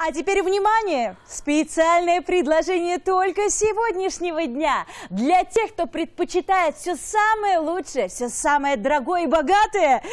А теперь внимание! Специальное предложение только сегодняшнего дня. Для тех, кто предпочитает все самое лучшее, все самое дорогое и богатое,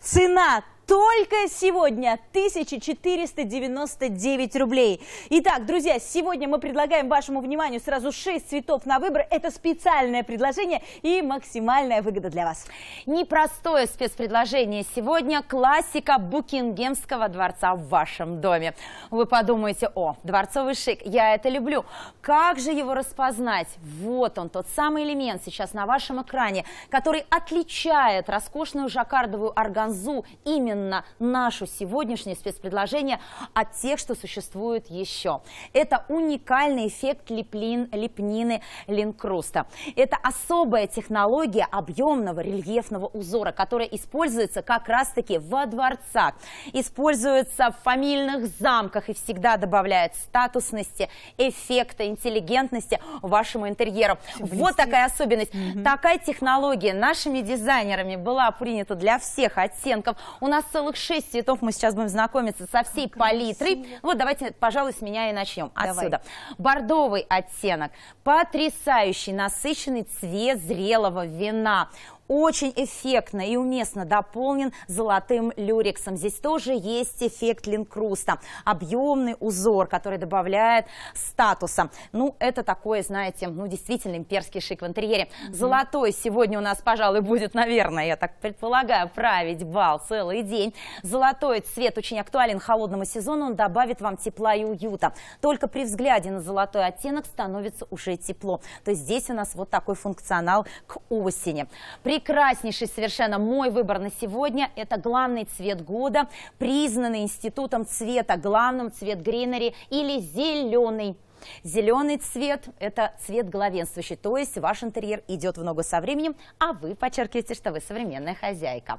цена только сегодня 1499 рублей. Итак, друзья, сегодня мы предлагаем вашему вниманию сразу 6 цветов на выбор. Это специальное предложение и максимальная выгода для вас. Непростое спецпредложение сегодня – классика Букингемского дворца в вашем доме. Вы подумаете, о, дворцовый шик, я это люблю. Как же его распознать? Вот он, тот самый элемент сейчас на вашем экране, который отличает роскошную жаккардовую органзу именно именно нашу сегодняшнее спецпредложение от тех, что существует еще. Это уникальный эффект лепнин, лепнины линкруста. Это особая технология объемного рельефного узора, которая используется как раз-таки во дворцах, используется в фамильных замках и всегда добавляет статусности, эффекта, интеллигентности вашему интерьеру. Вот такая особенность. Угу. Такая технология нашими дизайнерами была принята для всех оттенков. У нас нас целых шесть цветов. Мы сейчас будем знакомиться со всей как палитрой. Красиво. Вот давайте, пожалуй, с меня и начнем. Отсюда. Давай. Бордовый оттенок. Потрясающий, насыщенный цвет зрелого вина очень эффектно и уместно дополнен золотым люрексом. Здесь тоже есть эффект линкруста. Объемный узор, который добавляет статуса. Ну, это такое, знаете, ну, действительно имперский шик в интерьере. Золотой сегодня у нас, пожалуй, будет, наверное, я так предполагаю, править бал целый день. Золотой цвет очень актуален холодному сезону. Он добавит вам тепла и уюта. Только при взгляде на золотой оттенок становится уже тепло. То есть здесь у нас вот такой функционал к осени. При Прекраснейший совершенно мой выбор на сегодня – это главный цвет года, признанный институтом цвета главным цвет гринери или зеленый. Зеленый цвет – это цвет главенствующий, то есть ваш интерьер идет в ногу со временем, а вы подчеркиваете, что вы современная хозяйка. Mm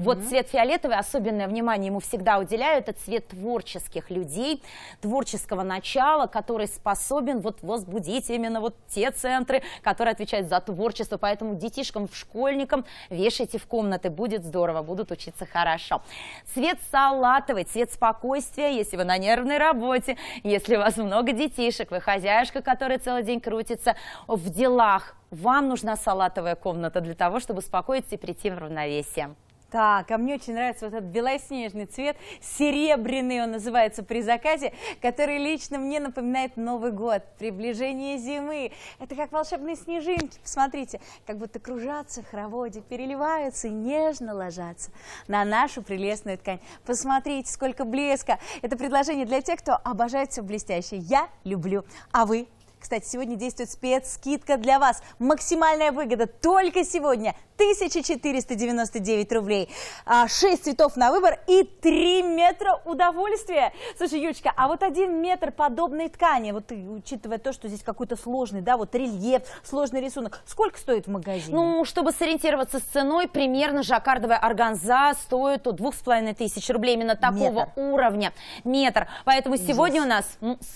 -hmm. Вот цвет фиолетовый, особенное внимание ему всегда уделяю, это цвет творческих людей, творческого начала, который способен вот возбудить именно вот те центры, которые отвечают за творчество, поэтому детишкам, школьникам вешайте в комнаты, будет здорово, будут учиться хорошо. Цвет салатовый, цвет спокойствия, если вы на нервной работе, если у вас много детишек, детишек, вы хозяюшка, которая целый день крутится в делах. Вам нужна салатовая комната для того, чтобы успокоиться и прийти в равновесие. Так, а мне очень нравится вот этот белоснежный цвет, серебряный он называется при заказе, который лично мне напоминает Новый год, приближение зимы. Это как волшебные снежинки, посмотрите, как будто кружатся в хороводе, переливаются и нежно ложатся на нашу прелестную ткань. Посмотрите, сколько блеска. Это предложение для тех, кто обожает все блестящее. Я люблю, а вы кстати, сегодня действует спецскидка для вас. Максимальная выгода только сегодня. 1499 рублей. 6 а, цветов на выбор и 3 метра удовольствия. Слушай, Юлечка, а вот один метр подобной ткани, вот учитывая то, что здесь какой-то сложный, да, вот рельеф, сложный рисунок, сколько стоит в магазине? Ну, чтобы сориентироваться с ценой, примерно жаккардовая органза стоит от 2500 рублей именно такого метр. уровня. Метр. Поэтому Ужас. сегодня у нас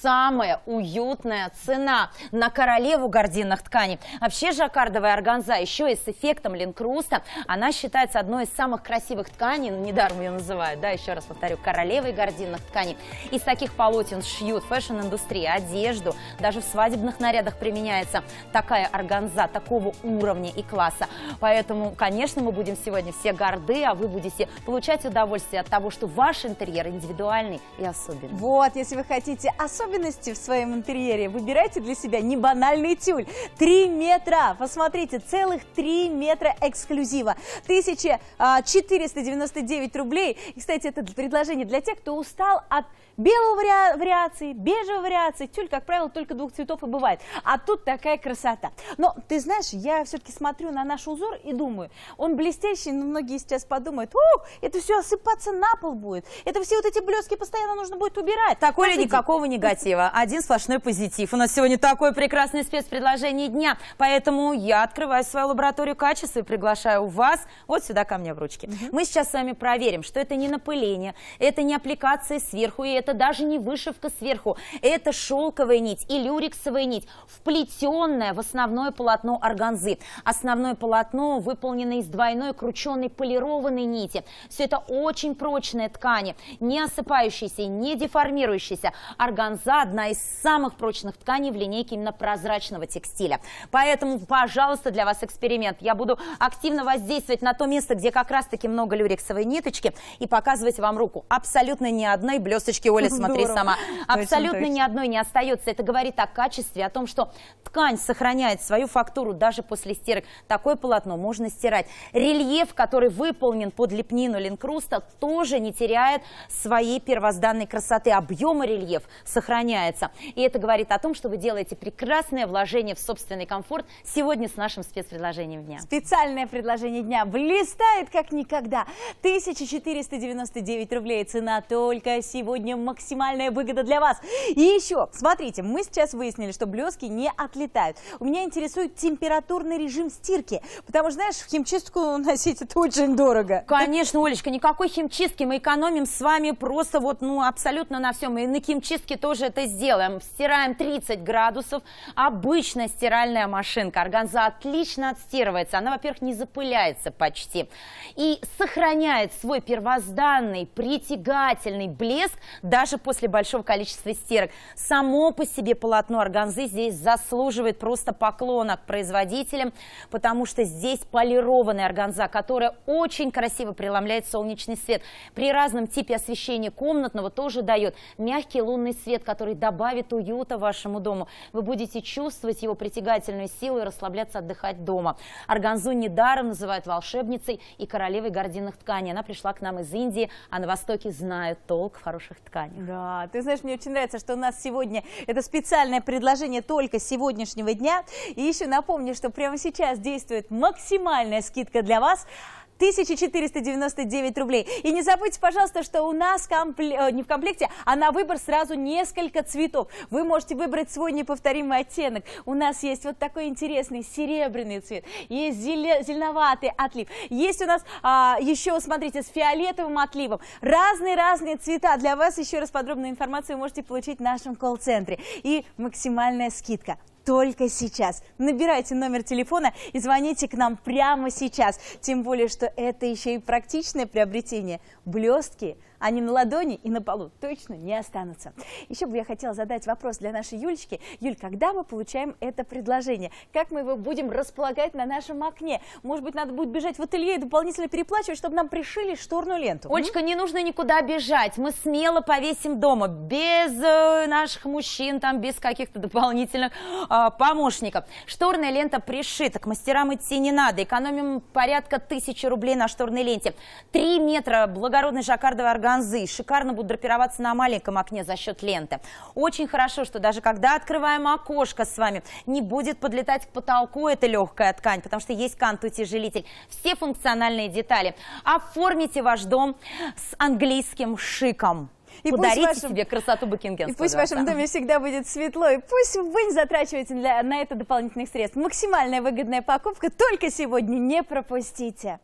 самая уютная цена на королеву гардинных тканей. Вообще жаккардовая органза еще и с эффектом линкруста. Она считается одной из самых красивых тканей, ну, недаром ее называют, да, еще раз повторю, королевой гардинных тканей. Из таких полотен шьют фэшн-индустрии, одежду, даже в свадебных нарядах применяется такая органза такого уровня и класса. Поэтому, конечно, мы будем сегодня все горды, а вы будете получать удовольствие от того, что ваш интерьер индивидуальный и особенный. Вот, если вы хотите особенности в своем интерьере, выбирайте для себя не банальный тюль. Три метра, посмотрите, целых три метра эксклюзива. 1499 а, рублей. И, кстати, это предложение для тех, кто устал от белого вариа вариации, бежевой вариации. Тюль, как правило, только двух цветов и бывает. А тут такая красота. Но, ты знаешь, я все-таки смотрю на наш узор и думаю, он блестящий, но многие сейчас подумают, О, это все осыпаться на пол будет. Это все вот эти блестки постоянно нужно будет убирать. Так, Оля, никакого негатива. Один сплошной позитив. У нас сегодня сегодня такой прекрасный спецпредложение дня. Поэтому я открываю свою лабораторию качества и приглашаю вас вот сюда ко мне в ручки. Угу. Мы сейчас с вами проверим, что это не напыление, это не аппликация сверху, и это даже не вышивка сверху. Это шелковая нить или люрексовая нить, вплетенная в основное полотно органзы. Основное полотно выполнено из двойной крученной полированной нити. Все это очень прочные ткани, не осыпающиеся, не деформирующиеся. Органза одна из самых прочных тканей в линейке именно прозрачного текстиля. Поэтому, пожалуйста, для вас эксперимент. Я буду активно воздействовать на то место, где как раз-таки много люрексовой ниточки и показывать вам руку. Абсолютно ни одной блесточки, Оля, смотри Здорово. сама. Абсолютно точно, точно. ни одной не остается. Это говорит о качестве, о том, что ткань сохраняет свою фактуру даже после стирок. Такое полотно можно стирать. Рельеф, который выполнен под лепнину линкруста, тоже не теряет своей первозданной красоты. Объем рельеф сохраняется. И это говорит о том, что вы делаете прекрасное вложение в собственный комфорт сегодня с нашим спецпредложением дня. Специальное предложение дня блистает как никогда. 1499 рублей цена только сегодня максимальная выгода для вас. И еще, смотрите, мы сейчас выяснили, что блески не отлетают. У меня интересует температурный режим стирки, потому что, знаешь, в химчистку носить это очень дорого. Конечно, Олечка, никакой химчистки. Мы экономим с вами просто вот, ну, абсолютно на всем. И на химчистке тоже это сделаем. Стираем 30 градусов градусов. Обычная стиральная машинка. Органза отлично отстирывается. Она, во-первых, не запыляется почти. И сохраняет свой первозданный, притягательный блеск даже после большого количества стирок. Само по себе полотно органзы здесь заслуживает просто поклона к производителям, потому что здесь полированная органза, которая очень красиво преломляет солнечный свет. При разном типе освещения комнатного тоже дает мягкий лунный свет, который добавит уюта вашему дому. Вы будете чувствовать его притягательную силу и расслабляться, отдыхать дома. Органзу недаром называют волшебницей и королевой гординных тканей. Она пришла к нам из Индии, а на Востоке знают толк в хороших тканях. Да, ты знаешь, мне очень нравится, что у нас сегодня это специальное предложение только сегодняшнего дня. И еще напомню, что прямо сейчас действует максимальная скидка для вас – 1499 рублей. И не забудьте, пожалуйста, что у нас компле... Э, не в комплекте, а на выбор сразу несколько цветов. Вы можете выбрать свой неповторимый оттенок. У нас есть вот такой интересный серебряный цвет, есть зеле... зеленоватый отлив, есть у нас а, еще, смотрите, с фиолетовым отливом. Разные-разные цвета. Для вас еще раз подробную информацию можете получить в нашем колл-центре. И максимальная скидка только сейчас. Набирайте номер телефона и звоните к нам прямо сейчас. Тем более, что это еще и практичное приобретение. Блестки – они на ладони и на полу точно не останутся. Еще бы я хотела задать вопрос для нашей Юлечки. Юль, когда мы получаем это предложение? Как мы его будем располагать на нашем окне? Может быть, надо будет бежать в ателье и дополнительно переплачивать, чтобы нам пришили шторную ленту? Олечка, не нужно никуда бежать. Мы смело повесим дома, без э, наших мужчин, там, без каких-то дополнительных э, помощников. Шторная лента пришита, к мастерам идти не надо. Экономим порядка тысячи рублей на шторной ленте. Три метра благородной жаккардовой организации ганзы. Шикарно будут драпироваться на маленьком окне за счет ленты. Очень хорошо, что даже когда открываем окошко с вами, не будет подлетать к потолку эта легкая ткань, потому что есть кантутяжелитель. Все функциональные детали. Оформите ваш дом с английским шиком. И Подарите вашим... себе красоту Букингемского И пусть дворца. в вашем доме всегда будет светло, и пусть вы не затрачиваете для, на это дополнительных средств. Максимальная выгодная покупка только сегодня не пропустите.